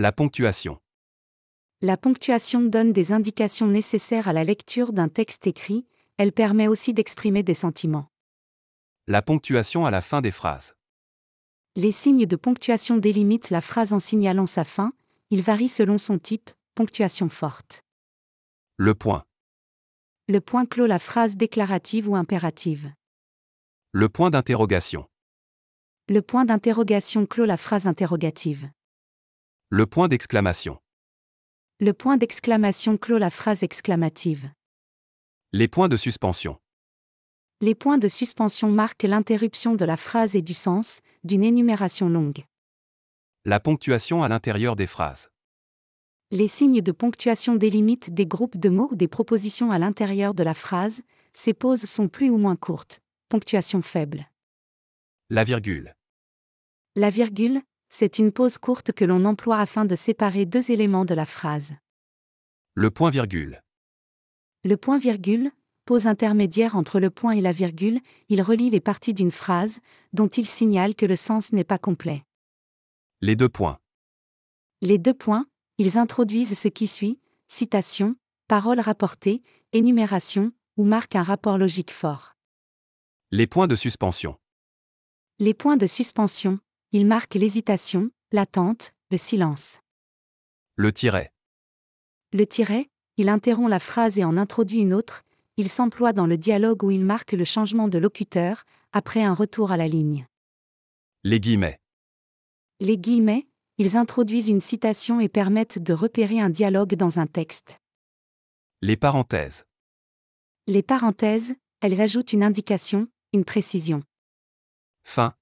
La ponctuation. La ponctuation donne des indications nécessaires à la lecture d'un texte écrit, elle permet aussi d'exprimer des sentiments. La ponctuation à la fin des phrases. Les signes de ponctuation délimitent la phrase en signalant sa fin, il varie selon son type, ponctuation forte. Le point. Le point clôt la phrase déclarative ou impérative. Le point d'interrogation. Le point d'interrogation clôt la phrase interrogative. Le point d'exclamation. Le point d'exclamation clôt la phrase exclamative. Les points de suspension. Les points de suspension marquent l'interruption de la phrase et du sens, d'une énumération longue. La ponctuation à l'intérieur des phrases. Les signes de ponctuation délimitent des groupes de mots ou des propositions à l'intérieur de la phrase, ces pauses sont plus ou moins courtes, ponctuation faible. La virgule. La virgule, c'est une pause courte que l'on emploie afin de séparer deux éléments de la phrase. Le point virgule. Le point virgule, pause intermédiaire entre le point et la virgule, il relie les parties d'une phrase, dont il signale que le sens n'est pas complet. Les deux points. Les deux points, ils introduisent ce qui suit, citation, parole rapportée, énumération, ou marquent un rapport logique fort. Les points de suspension. Les points de suspension, il marque l'hésitation, l'attente, le silence. Le tiret. Le tiret, il interrompt la phrase et en introduit une autre, il s'emploie dans le dialogue où il marque le changement de locuteur, après un retour à la ligne. Les guillemets. Les guillemets, ils introduisent une citation et permettent de repérer un dialogue dans un texte. Les parenthèses. Les parenthèses, elles ajoutent une indication, une précision. Fin,